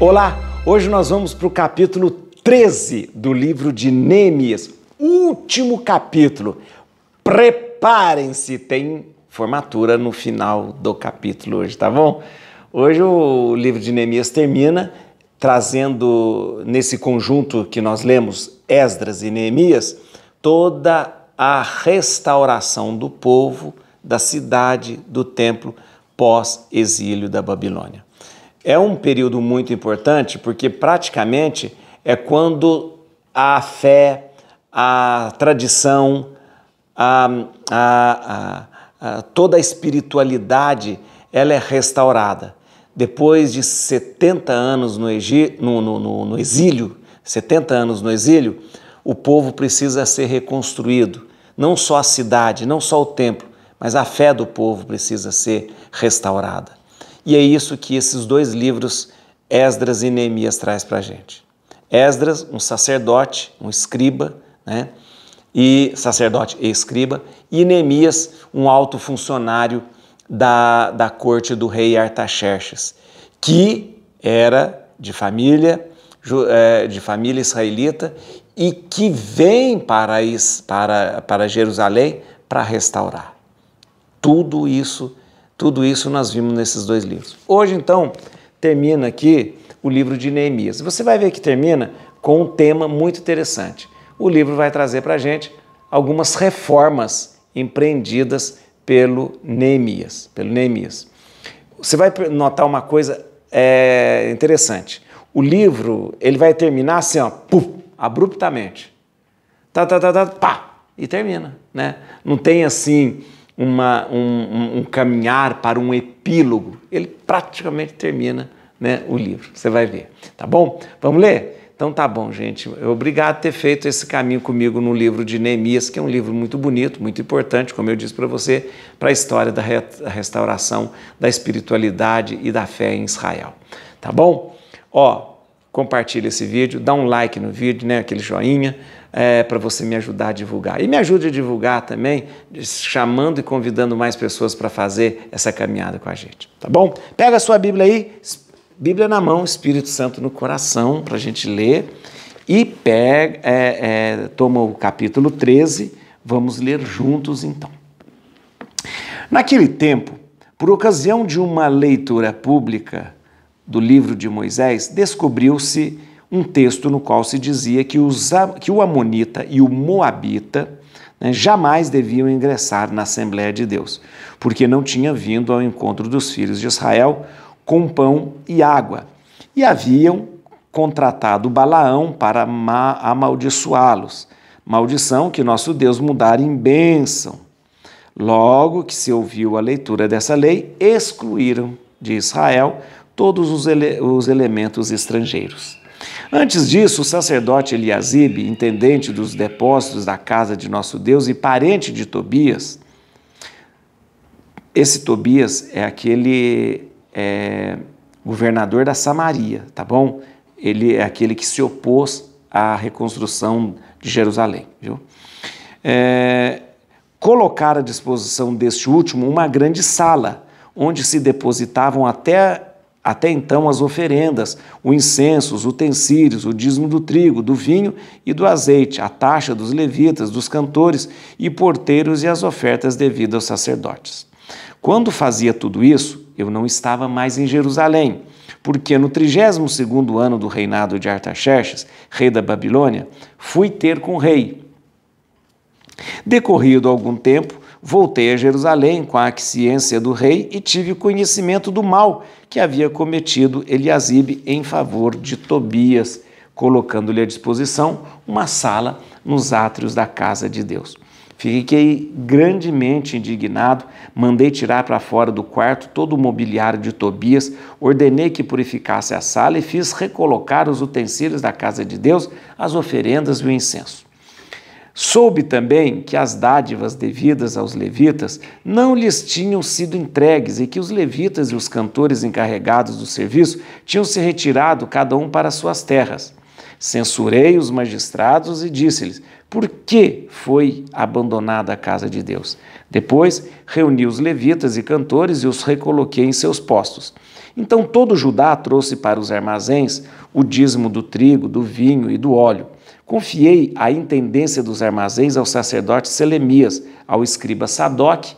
Olá, hoje nós vamos para o capítulo 13 do livro de Neemias, último capítulo. Preparem-se, tem formatura no final do capítulo hoje, tá bom? Hoje o livro de Neemias termina trazendo nesse conjunto que nós lemos, Esdras e Neemias, toda a restauração do povo, da cidade, do templo pós-exílio da Babilônia. É um período muito importante porque praticamente é quando a fé, a tradição, a, a, a, toda a espiritualidade ela é restaurada. Depois de 70 anos no, no, no, no, exílio, 70 anos no exílio, o povo precisa ser reconstruído. Não só a cidade, não só o templo, mas a fé do povo precisa ser restaurada. E é isso que esses dois livros, Esdras e Neemias, traz para a gente. Esdras, um sacerdote, um escriba, né? e sacerdote e escriba, e Neemias, um alto funcionário da, da corte do rei Artaxerxes, que era de família, é, de família israelita e que vem para, para, para Jerusalém para restaurar. Tudo isso tudo isso nós vimos nesses dois livros. Hoje, então, termina aqui o livro de Neemias. Você vai ver que termina com um tema muito interessante. O livro vai trazer para a gente algumas reformas empreendidas pelo Neemias. Pelo Neemias. Você vai notar uma coisa é, interessante. O livro ele vai terminar assim, ó, puf, abruptamente. Tá, tá, tá, tá, pá, e termina. Né? Não tem assim uma, um, um, caminhar para um epílogo. Ele praticamente termina né, o livro, você vai ver. Tá bom? Vamos ler? Então tá bom, gente. Obrigado por ter feito esse caminho comigo no livro de Neemias, que é um livro muito bonito, muito importante, como eu disse para você, para a história da restauração da espiritualidade e da fé em Israel. Tá bom? Ó, compartilha esse vídeo, dá um like no vídeo, né, aquele joinha é, para você me ajudar a divulgar. E me ajude a divulgar também, chamando e convidando mais pessoas para fazer essa caminhada com a gente, tá bom? Pega a sua Bíblia aí, Bíblia na mão, Espírito Santo no coração, para a gente ler. E pega, é, é, toma o capítulo 13, vamos ler juntos então. Naquele tempo, por ocasião de uma leitura pública do livro de Moisés, descobriu-se um texto no qual se dizia que, os, que o Amonita e o Moabita né, jamais deviam ingressar na Assembleia de Deus, porque não tinha vindo ao encontro dos filhos de Israel com pão e água, e haviam contratado Balaão para amaldiçoá-los. Maldição que nosso Deus mudara em bênção. Logo que se ouviu a leitura dessa lei, excluíram de Israel todos os, ele os elementos estrangeiros. Antes disso, o sacerdote Eliasib, intendente dos depósitos da casa de nosso Deus e parente de Tobias, esse Tobias é aquele é, governador da Samaria, tá bom? Ele é aquele que se opôs à reconstrução de Jerusalém, viu? É, colocar à disposição deste último uma grande sala, onde se depositavam até até então as oferendas, o incenso, os utensílios, o dízimo do trigo, do vinho e do azeite, a taxa dos levitas, dos cantores e porteiros e as ofertas devidas aos sacerdotes. Quando fazia tudo isso, eu não estava mais em Jerusalém, porque no 32º ano do reinado de Artaxerxes, rei da Babilônia, fui ter com o rei. Decorrido algum tempo, voltei a Jerusalém com a aquiescência do rei e tive conhecimento do mal que havia cometido Eliasibe em favor de Tobias, colocando-lhe à disposição uma sala nos átrios da casa de Deus. Fiquei grandemente indignado, mandei tirar para fora do quarto todo o mobiliário de Tobias, ordenei que purificasse a sala e fiz recolocar os utensílios da casa de Deus, as oferendas e o incenso. Soube também que as dádivas devidas aos levitas não lhes tinham sido entregues e que os levitas e os cantores encarregados do serviço tinham se retirado cada um para suas terras. Censurei os magistrados e disse-lhes: Por que foi abandonada a casa de Deus? Depois reuni os levitas e cantores e os recoloquei em seus postos. Então todo Judá trouxe para os armazéns o dízimo do trigo, do vinho e do óleo Confiei a intendência dos armazéns ao sacerdote Selemias, ao escriba Sadoc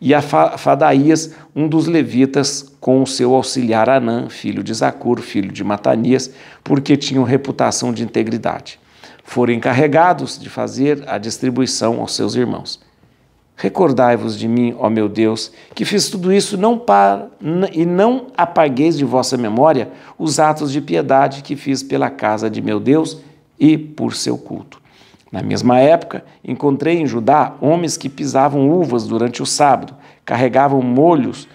e a Fadaías, um dos levitas, com o seu auxiliar Anã, filho de Zacur, filho de Matanias, porque tinham reputação de integridade. Foram encarregados de fazer a distribuição aos seus irmãos. Recordai-vos de mim, ó meu Deus, que fiz tudo isso não para, e não apagueis de vossa memória os atos de piedade que fiz pela casa de meu Deus e por seu culto. Na mesma época, encontrei em Judá homens que pisavam uvas durante o sábado, carregavam molhos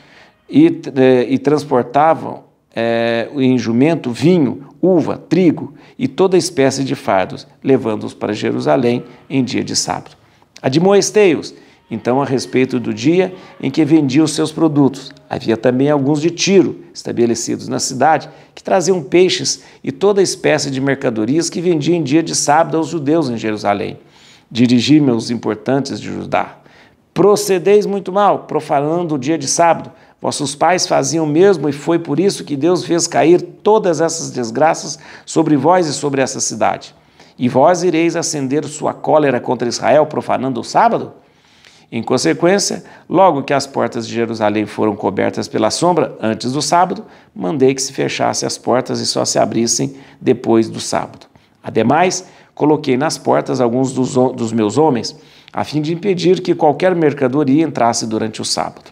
e, eh, e transportavam é, em jumento vinho, uva, trigo e toda espécie de fardos, levando-os para Jerusalém em dia de sábado. Admoestei-os então a respeito do dia em que vendia os seus produtos. Havia também alguns de Tiro, estabelecidos na cidade, que traziam peixes e toda espécie de mercadorias que vendiam em dia de sábado aos judeus em Jerusalém. Dirigi-me aos importantes de Judá. Procedeis muito mal, profanando o dia de sábado. Vossos pais faziam o mesmo e foi por isso que Deus fez cair todas essas desgraças sobre vós e sobre essa cidade. E vós ireis acender sua cólera contra Israel, profanando o sábado? Em consequência, logo que as portas de Jerusalém foram cobertas pela sombra, antes do sábado, mandei que se fechassem as portas e só se abrissem depois do sábado. Ademais, coloquei nas portas alguns dos, dos meus homens, a fim de impedir que qualquer mercadoria entrasse durante o sábado.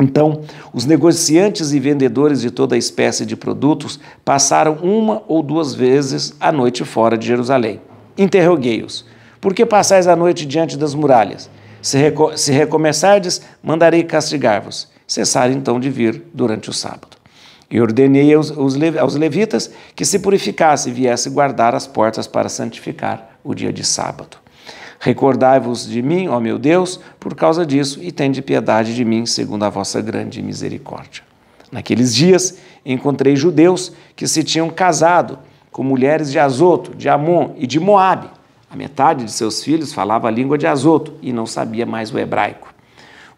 Então, os negociantes e vendedores de toda espécie de produtos passaram uma ou duas vezes a noite fora de Jerusalém. Interroguei-os: Por que passais a noite diante das muralhas? Se, reco se recomeçardes, mandarei castigar-vos. Cessare então de vir durante o sábado. E ordenei aos, aos levitas que se purificasse e viesse guardar as portas para santificar o dia de sábado. Recordai-vos de mim, ó meu Deus, por causa disso, e tende piedade de mim, segundo a vossa grande misericórdia. Naqueles dias encontrei judeus que se tinham casado com mulheres de Azoto, de Amon e de Moabe a metade de seus filhos falava a língua de Azoto e não sabia mais o hebraico.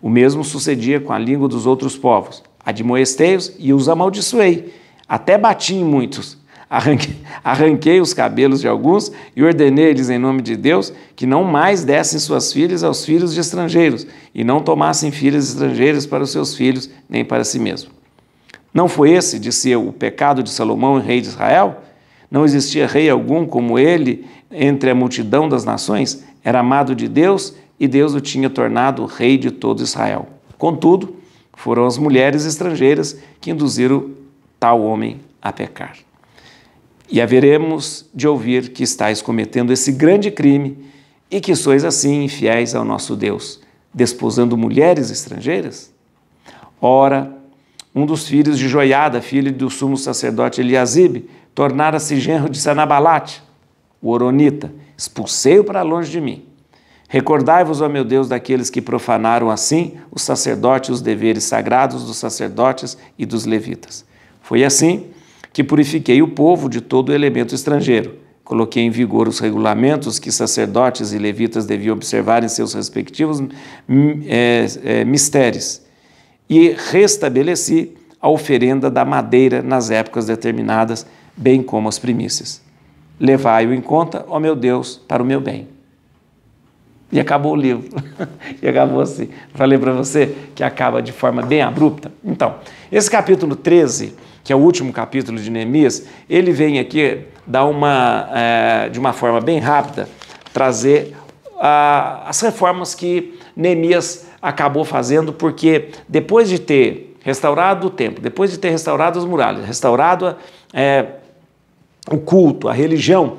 O mesmo sucedia com a língua dos outros povos. Admoestei-os e os amaldiçoei. Até bati em muitos. Arranquei, arranquei os cabelos de alguns e ordenei-lhes, em nome de Deus, que não mais dessem suas filhas aos filhos de estrangeiros e não tomassem filhas estrangeiras para os seus filhos, nem para si mesmo. Não foi esse, disse eu, o pecado de Salomão, rei de Israel? Não existia rei algum como ele entre a multidão das nações, era amado de Deus e Deus o tinha tornado rei de todo Israel. Contudo, foram as mulheres estrangeiras que induziram tal homem a pecar. E haveremos de ouvir que estáis cometendo esse grande crime e que sois assim infiéis ao nosso Deus, desposando mulheres estrangeiras? Ora, um dos filhos de Joiada, filho do sumo sacerdote Eliasibe, tornara-se genro de Sanabalate, o Oronita. Expulsei-o para longe de mim. Recordai-vos, ó meu Deus, daqueles que profanaram assim os sacerdotes, os deveres sagrados dos sacerdotes e dos levitas. Foi assim que purifiquei o povo de todo elemento estrangeiro. Coloquei em vigor os regulamentos que sacerdotes e levitas deviam observar em seus respectivos hum, é, é, mistérios. E restabeleci a oferenda da madeira nas épocas determinadas bem como as primícias. Levai-o em conta, ó meu Deus, para o meu bem. E acabou o livro. e acabou assim. Falei para você que acaba de forma bem abrupta. Então, esse capítulo 13, que é o último capítulo de Neemias, ele vem aqui dar uma, é, de uma forma bem rápida, trazer as reformas que Neemias acabou fazendo, porque depois de ter restaurado o templo, depois de ter restaurado as muralhas, restaurado é, o culto, a religião,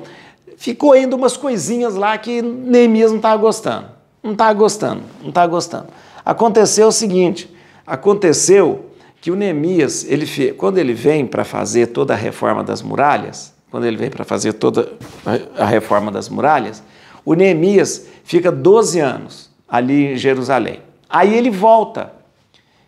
ficou ainda umas coisinhas lá que Neemias não estava gostando. Não estava gostando, não estava gostando. Aconteceu o seguinte: aconteceu que o Neemias, ele, quando ele vem para fazer toda a reforma das muralhas, quando ele vem para fazer toda a reforma das muralhas, o Neemias fica 12 anos ali em Jerusalém. Aí ele volta,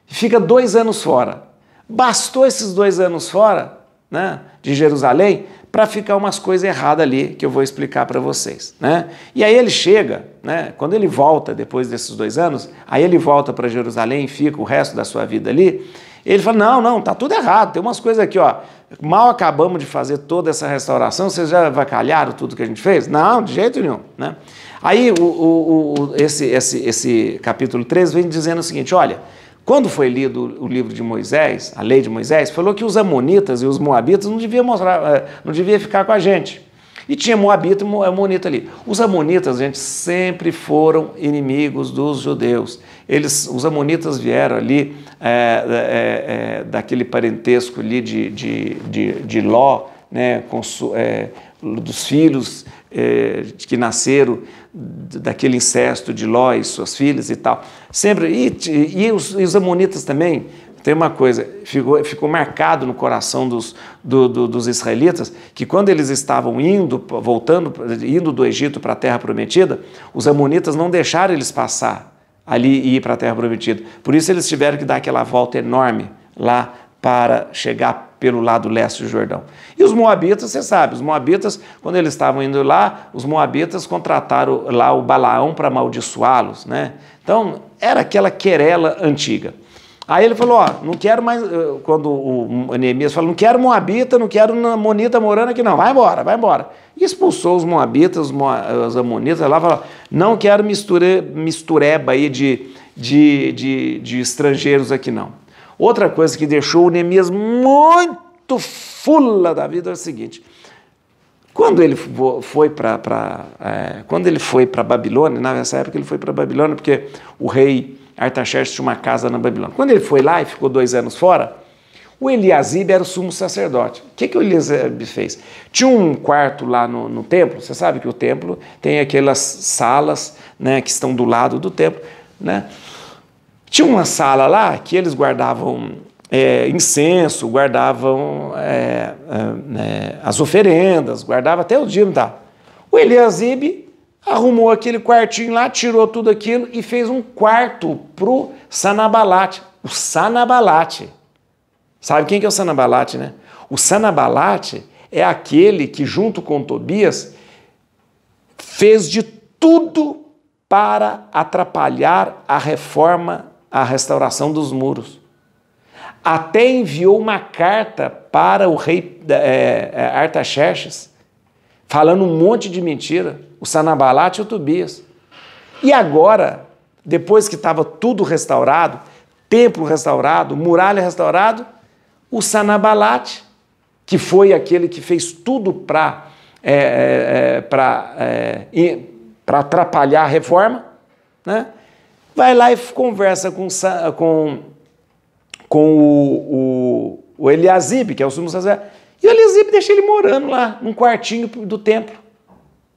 fica dois anos fora. Bastou esses dois anos fora né, de Jerusalém para ficar umas coisas erradas ali que eu vou explicar para vocês. Né? E aí ele chega, né? quando ele volta depois desses dois anos, aí ele volta para Jerusalém e fica o resto da sua vida ali. Ele fala: não, não, tá tudo errado, tem umas coisas aqui, ó. Mal acabamos de fazer toda essa restauração, vocês já avacalharam tudo que a gente fez? Não, de jeito nenhum. Né? Aí o, o, o esse, esse, esse capítulo 13 vem dizendo o seguinte: olha, quando foi lido o livro de Moisés, a lei de Moisés, falou que os amonitas e os moabitas não deviam mostrar, eh, não deviam ficar com a gente. E tinha moabita e amonita eh, ali. Os amonitas, gente, sempre foram inimigos dos judeus. Eles, os amonitas vieram ali é, é, é, daquele parentesco ali de, de, de, de Ló, né, com, eh, dos filhos que nasceram daquele incesto de Ló e suas filhas e tal. Sempre, e, e, os, e os amonitas também, tem uma coisa, ficou, ficou marcado no coração dos, do, do, dos israelitas que quando eles estavam indo, voltando, indo do Egito para a Terra Prometida, os amonitas não deixaram eles passar ali e ir para a Terra Prometida. Por isso eles tiveram que dar aquela volta enorme lá para chegar pelo lado leste do Jordão. E os moabitas, você sabe, os moabitas, quando eles estavam indo lá, os moabitas contrataram lá o Balaão para amaldiçoá-los, né? Então, era aquela querela antiga. Aí ele falou, ó, não quero mais, eh, quando o Neemias falou, não quero moabita, não quero monita morando aqui não, vai embora, vai embora. E expulsou os moabitas, os eh, amonitas lá, falou, não quero misture, mistureba aí de, de, de, de estrangeiros aqui não. Outra coisa que deixou o Neemias muito fula da vida é o seguinte: quando ele foi para é, quando ele foi para Babilônia, nessa época ele foi para Babilônia porque o rei Artaxerxes tinha uma casa na Babilônia. Quando ele foi lá e ficou dois anos fora, o Eliasib era o sumo sacerdote. O que, que o Eliasib fez? Tinha um quarto lá no, no templo, você sabe que o templo tem aquelas salas né, que estão do lado do templo, né? Tinha uma sala lá que eles guardavam é, incenso, guardavam é, é, né, as oferendas, guardava até o dia. Tá? O Eliasib arrumou aquele quartinho lá, tirou tudo aquilo e fez um quarto pro Sanabalate. O Sanabalate. Sabe quem que é o Sanabalate, né? O Sanabalate é aquele que, junto com Tobias, fez de tudo para atrapalhar a reforma a restauração dos muros. Até enviou uma carta para o rei é, Artaxerxes, falando um monte de mentira, o Sanabalate e o Tobias. E agora, depois que estava tudo restaurado, templo restaurado, muralha restaurado, o Sanabalate, que foi aquele que fez tudo para é, é, para é, atrapalhar a reforma, né? vai lá e conversa com, com, com o, o, o Eliasib, que é o sumo sacerdote, e o Eliasib deixa ele morando lá, num quartinho do templo.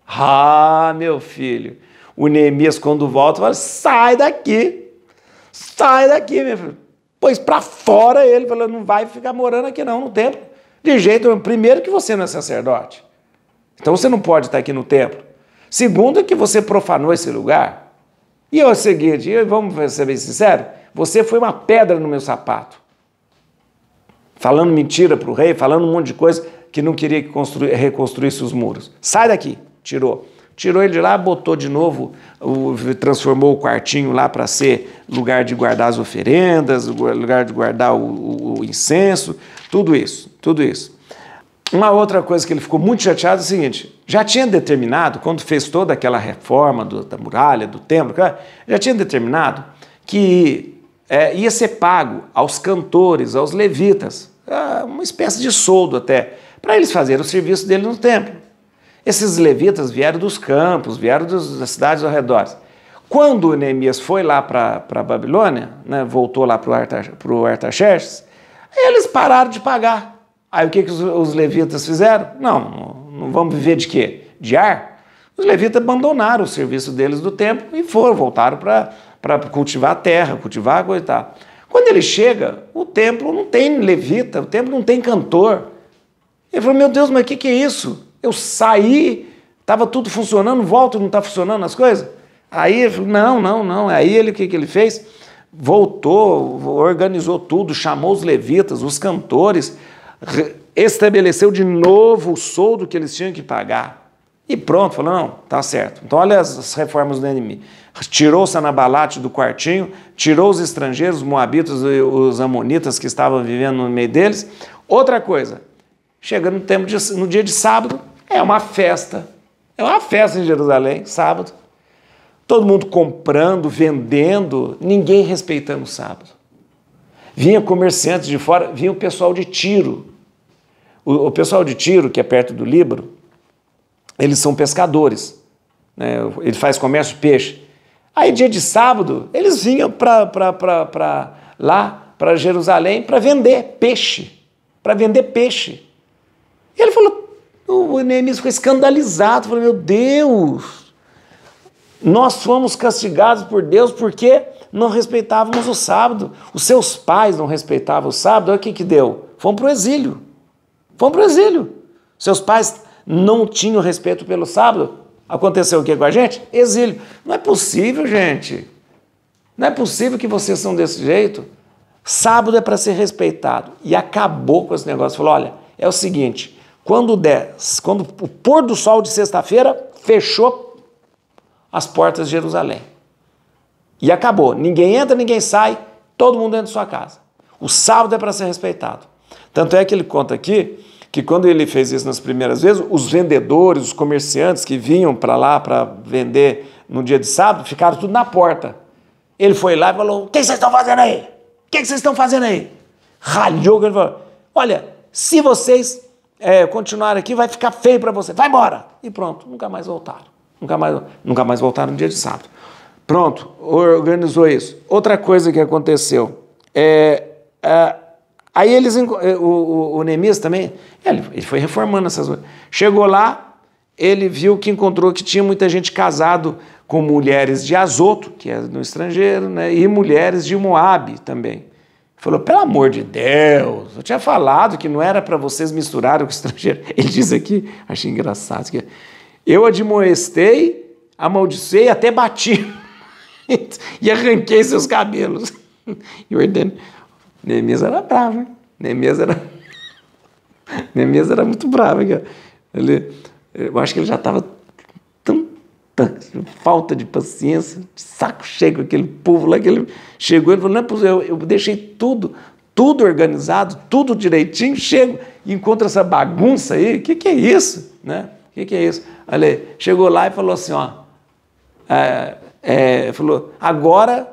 Ah, meu filho, o Neemias, quando volta, fala: sai daqui, sai daqui, meu filho. Pois para fora ele falou: não vai ficar morando aqui não, no templo. De jeito nenhum. Primeiro, que você não é sacerdote. Então você não pode estar aqui no templo. Segundo, que você profanou esse lugar. E eu, é o seguinte, vamos ser bem sinceros, você foi uma pedra no meu sapato. Falando mentira para o rei, falando um monte de coisa que não queria que reconstruísse os muros. Sai daqui, tirou. Tirou ele de lá, botou de novo, transformou o quartinho lá para ser lugar de guardar as oferendas, lugar de guardar o, o incenso, tudo isso, tudo isso. Uma outra coisa que ele ficou muito chateado é o seguinte: já tinha determinado, quando fez toda aquela reforma do, da muralha, do templo, é, já tinha determinado que é, ia ser pago aos cantores, aos levitas, é, uma espécie de soldo até, para eles fazerem o serviço dele no templo. Esses levitas vieram dos campos, vieram dos, das cidades ao redor. Quando Neemias foi lá para a Babilônia, né, voltou lá para o Artaxerxes, eles pararam de pagar Aí o que, que os, os levitas fizeram? Não, não vamos viver de quê? De ar? Os levitas abandonaram o serviço deles do templo e foram, voltaram para cultivar a terra, cultivar a coisa e tal. Quando ele chega, o templo não tem levita, o templo não tem cantor. Ele falou: Meu Deus, mas o que, que é isso? Eu saí, estava tudo funcionando, volto, não está funcionando as coisas? Aí ele falou: Não, não, não. É aí ele, o que, que ele fez? Voltou, organizou tudo, chamou os levitas, os cantores, estabeleceu de novo o soldo que eles tinham que pagar. E pronto, falou: não, tá certo. Então, olha as reformas do NMI. Tirou Sanabalate do quartinho, tirou os estrangeiros, os moabitas e os amonitas que estavam vivendo no meio deles. Outra coisa, chegando no, tempo de, no dia de sábado, é uma festa. É uma festa em Jerusalém, sábado. Todo mundo comprando, vendendo, ninguém respeitando o sábado. Vinha comerciantes de fora, vinha o pessoal de tiro o, o pessoal de Tiro, que é perto do Líbano, eles são pescadores. Né? Ele faz comércio de peixe. Aí, dia de sábado, eles vinham para lá, para Jerusalém, para vender peixe. Para vender peixe. E ele falou, o Neemias ficou escandalizado, falou: Meu Deus, nós fomos castigados por Deus porque não respeitávamos o sábado. Os seus pais não respeitavam o sábado, olha o que, que deu: foram para o exílio. Fomos para o exílio. Seus pais não tinham respeito pelo sábado. Aconteceu o que com a gente? Exílio. Não é possível, gente. Não é possível que vocês são desse jeito. Sábado é para ser respeitado. E acabou com esse negócio. Falou: olha, é o seguinte, quando der, quando o pôr do sol de sexta-feira fechou as portas de Jerusalém. E acabou. Ninguém entra, ninguém sai, todo mundo dentro de sua casa. O sábado é para ser respeitado. Tanto é que ele conta aqui que quando ele fez isso nas primeiras vezes, os vendedores, os comerciantes que vinham para lá para vender no dia de sábado, ficaram tudo na porta. Ele foi lá e falou: O que vocês estão fazendo aí? O que vocês estão fazendo aí? Ralhou, ele falou: Olha, se vocês é, continuarem aqui, vai ficar feio para vocês, vai embora! E pronto, nunca mais voltaram. Nunca mais, nunca mais voltaram no dia de sábado. Pronto, organizou isso. Outra coisa que aconteceu é, é Aí eles, eh, o, o, o Nemias também, ele, ele foi reformando essas coisas. Chegou lá, ele viu que encontrou que tinha muita gente casado com mulheres de Azoto, que é no estrangeiro, né, e mulheres de Moabe também. Falou, pelo amor de Deus, eu tinha falado que não era para vocês misturarem com estrangeiro. Ele diz aqui, achei engraçado, que eu admoestei, amaldiçoei até bati e arranquei seus cabelos. e ordenei. Neemias era bravo, hein? Neemias era. Neemias era muito bravo, cara? Ele, eu acho que ele já estava tanta falta de paciência, de saco cheio com aquele povo lá que ele chegou e falou: não é possível, eu, eu deixei tudo, tudo organizado, tudo direitinho, chego e encontro essa bagunça aí, o que, que é isso? Né? O que, que é isso? Ele chegou lá e falou assim: ó, é, é, falou, agora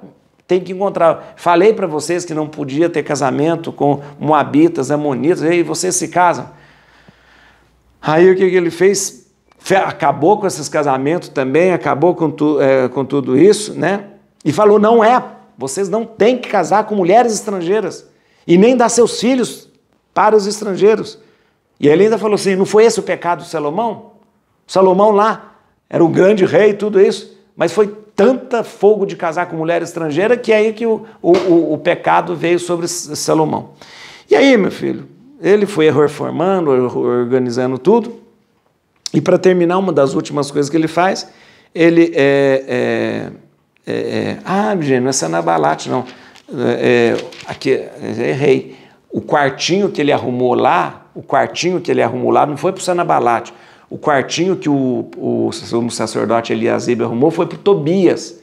tem que encontrar. Falei para vocês que não podia ter casamento com moabitas, amonitas, e aí vocês se casam. Aí o que, que ele fez? Acabou com esses casamentos também, acabou com, tu, é, com tudo isso, né? E falou: não é, vocês não têm que casar com mulheres estrangeiras e nem dar seus filhos para os estrangeiros. E ele ainda falou assim: não foi esse o pecado de Salomão? Salomão lá era um grande rei, e tudo isso, mas foi tanta fogo de casar com mulher estrangeira que é aí que o, o, o pecado veio sobre Salomão. E aí, meu filho, ele foi reformando, organizando tudo. E para terminar, uma das últimas coisas que ele faz, ele é. é, é, é ah, gente, não é balate não. É, é aqui, é, errei. O quartinho que ele arrumou lá, o quartinho que ele arrumou lá não foi para o balate o quartinho que o, o, o sacerdote Eliasib arrumou foi para Tobias,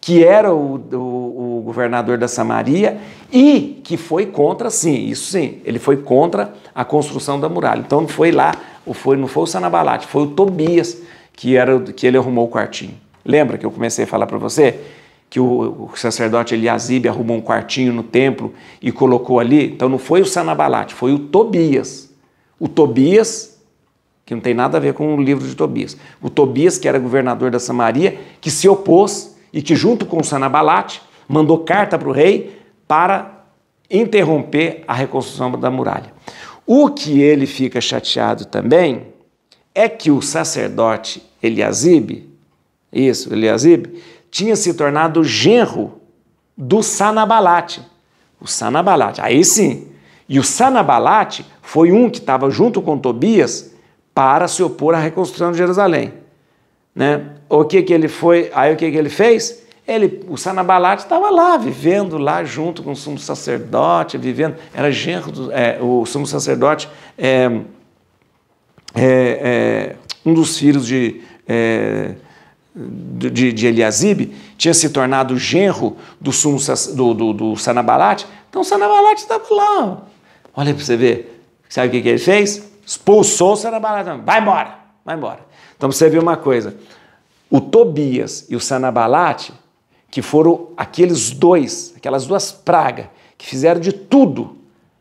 que era o, o, o governador da Samaria e que foi contra, sim, isso sim, ele foi contra a construção da muralha. Então não foi lá, foi, não foi o Sanabalate, foi o Tobias que, era, que ele arrumou o quartinho. Lembra que eu comecei a falar para você que o, o sacerdote Eliasib arrumou um quartinho no templo e colocou ali? Então não foi o Sanabalate, foi o Tobias. O Tobias que não tem nada a ver com o livro de Tobias. O Tobias, que era governador da Samaria, que se opôs e que, junto com Sanabalate, mandou carta para o rei para interromper a reconstrução da muralha. O que ele fica chateado também é que o sacerdote Eliazib, isso, Eliazib, tinha se tornado genro do Sanabalate. O Sanabalate, aí sim. E o Sanabalate foi um que estava junto com Tobias para se opor à reconstrução de Jerusalém. Né? O que que ele foi, aí o que que ele fez? Ele, o Sanabalate estava lá, vivendo lá junto com o sumo sacerdote, vivendo, era genro, do, é, o sumo sacerdote, é, é, é um dos filhos é, de, de, de Eliasib, tinha se tornado genro do, sumo, do, do, do Sanabalate, então Sanabalate estava lá. Olha para você ver, sabe o que, que ele fez? expulsou o Sanabalate. É vai embora, vai embora. Então você vê uma coisa. O Tobias e o Sanabalate, que foram aqueles dois, aquelas duas pragas, que fizeram de tudo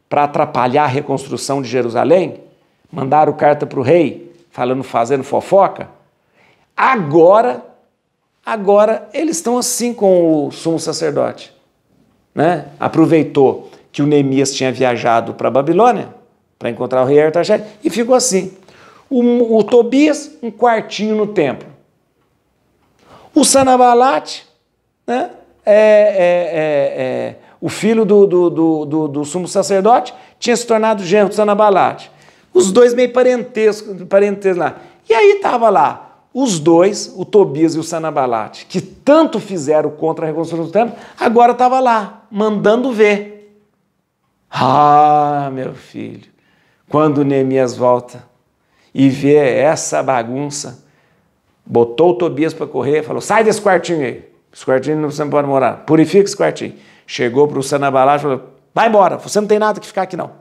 para atrapalhar a reconstrução de Jerusalém, mandaram carta para o rei, falando, fazendo fofoca. Agora, agora eles estão assim com o sumo sacerdote. Né? Aproveitou que o Neemias tinha viajado para a Babilônia para encontrar o rei Artaxerxes, e ficou assim. O, o, Tobias, um quartinho no templo. O Sanabalate, né, é, é, é, o filho do, do, do, do, do sumo sacerdote, tinha se tornado genro do Sanabalate. Os dois meio parentesco, parentesco lá. E aí estava lá os dois, o Tobias e o Sanabalate, que tanto fizeram contra a reconstrução do templo, agora estava lá, mandando ver. Ah, meu filho, quando Neemias volta e vê essa bagunça, botou o Tobias para correr, falou: sai desse quartinho aí. Esse quartinho não você não pode morar. Purifica esse quartinho. Chegou para o Sanabalá e falou: vai embora, você não tem nada que ficar aqui não.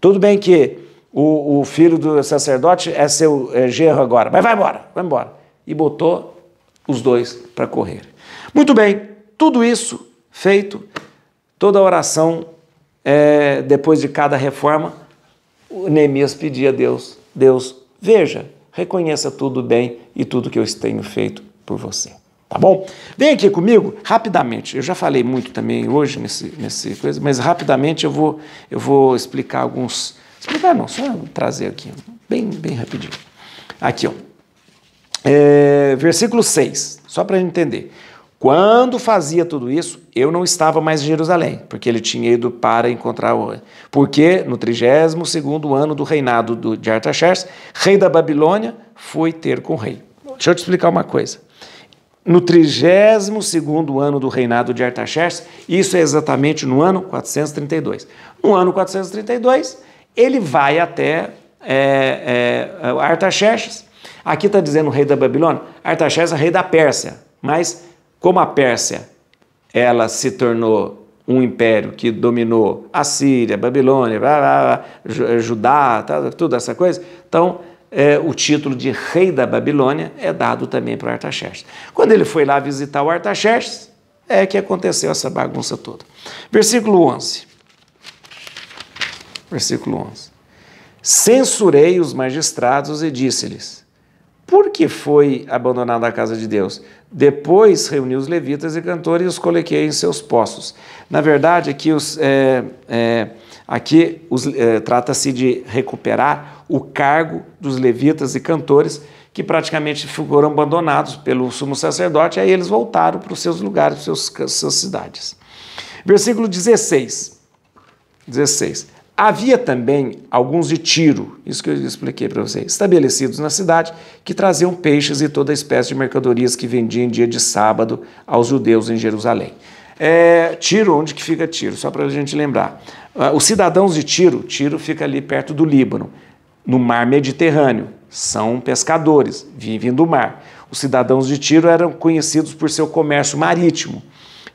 Tudo bem que o, o filho do sacerdote é seu é, gerro agora, mas vai embora, vai embora. E botou os dois para correr. Muito bem, tudo isso feito, toda a oração é, depois de cada reforma o Neemias pedia a Deus: Deus, veja, reconheça tudo bem e tudo que eu tenho feito por você. Tá bom? Vem aqui comigo rapidamente. Eu já falei muito também hoje nesse, nesse coisa, mas rapidamente eu vou, eu vou explicar alguns. Explicar não, só trazer aqui, bem, bem rapidinho. Aqui, ó. É, versículo 6, só para entender. Quando fazia tudo isso, eu não estava mais em Jerusalém, porque ele tinha ido para encontrar o rei. Porque no 32 ano do reinado de Artaxerxes, rei da Babilônia, foi ter com o rei. Deixa eu te explicar uma coisa. No 32 ano do reinado de Artaxerxes, isso é exatamente no ano 432. No ano 432, ele vai até é, é, é Artaxerxes. Aqui está dizendo o rei da Babilônia. Artaxerxes é rei da Pérsia, mas como a Pérsia, ela se tornou um império que dominou a Síria, Babilônia, blá, blá, eh, Judá, tá, tudo essa coisa. Então, é, o título de rei da Babilônia é dado também para Artaxerxes. Quando ele foi lá visitar o Artaxerxes, é que aconteceu essa bagunça toda. Versículo 11. Versículo 11. Censurei os magistrados e disse-lhes: por que foi abandonada a casa de Deus? Depois reuniu os levitas e cantores e os colequei em seus poços. Na verdade, aqui, é, é, aqui é, trata-se de recuperar o cargo dos levitas e cantores que praticamente foram abandonados pelo sumo sacerdote, aí eles voltaram para os seus lugares, para suas cidades. Versículo 16. 16. Havia também alguns de Tiro, isso que eu expliquei para vocês, estabelecidos na cidade, que traziam peixes e toda espécie de mercadorias que vendiam em dia de sábado aos judeus em Jerusalém. É, Tiro, onde que fica Tiro? Só para a gente lembrar. Ah, os cidadãos de Tiro, Tiro fica ali perto do Líbano, no mar Mediterrâneo. São pescadores, vivem do mar. Os cidadãos de Tiro eram conhecidos por seu comércio marítimo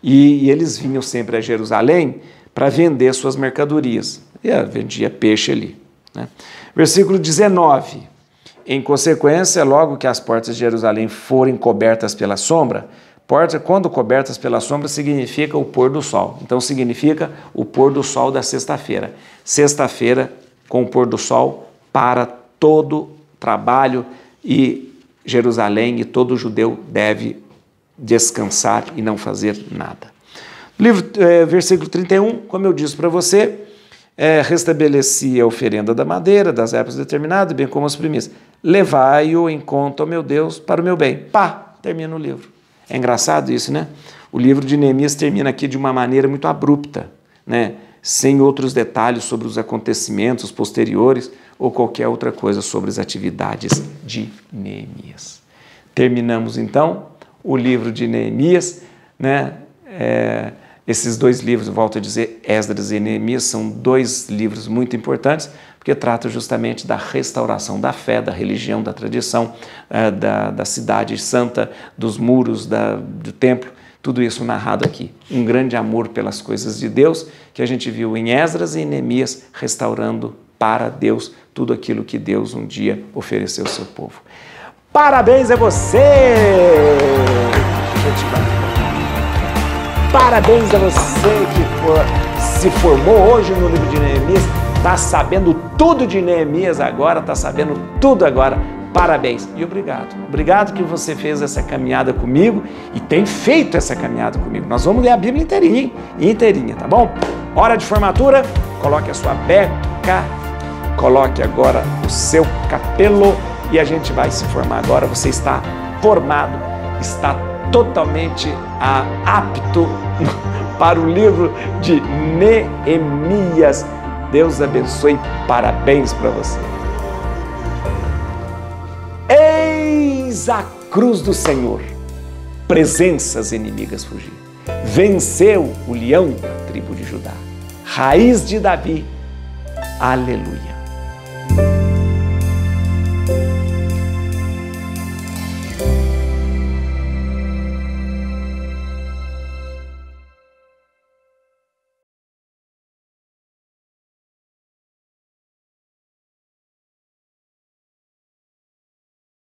e, e eles vinham sempre a Jerusalém para vender suas mercadorias e vendia peixe ali. Né? Versículo 19. Em consequência, logo que as portas de Jerusalém forem cobertas pela sombra, porta, quando cobertas pela sombra, significa o pôr do sol. Então, significa o pôr do sol da sexta-feira. Sexta-feira, com o pôr do sol, para todo trabalho e Jerusalém e todo judeu deve descansar e não fazer nada. Livro, é, versículo 31, como eu disse para você, é, restabelecia a oferenda da madeira, das épocas determinadas, bem como as primícias. Levai-o em conta, ó meu Deus, para o meu bem. Pá, termina o livro. É engraçado isso, né? O livro de Neemias termina aqui de uma maneira muito abrupta, né? sem outros detalhes sobre os acontecimentos posteriores ou qualquer outra coisa sobre as atividades de Neemias. Terminamos então o livro de Neemias, né? É, esses dois livros, volto a dizer, Esdras e Neemias, são dois livros muito importantes, porque tratam justamente da restauração da fé, da religião, da tradição, eh, da, da cidade santa, dos muros da, do templo, tudo isso narrado aqui. Um grande amor pelas coisas de Deus, que a gente viu em Esdras e Neemias, restaurando para Deus tudo aquilo que Deus um dia ofereceu ao seu povo. Parabéns a você! Parabéns a você que for, se formou hoje no livro de Neemias, está sabendo tudo de Neemias agora, está sabendo tudo agora. Parabéns e obrigado. Obrigado que você fez essa caminhada comigo e tem feito essa caminhada comigo. Nós vamos ler a Bíblia inteirinha, inteirinha, tá bom? Hora de formatura, coloque a sua beca, coloque agora o seu capelo e a gente vai se formar agora. Você está formado, está totalmente ah, apto para o livro de Neemias. Deus abençoe, parabéns para você. Eis a cruz do Senhor, presenças inimigas fugir. Venceu o leão da tribo de Judá, raiz de Davi. Aleluia.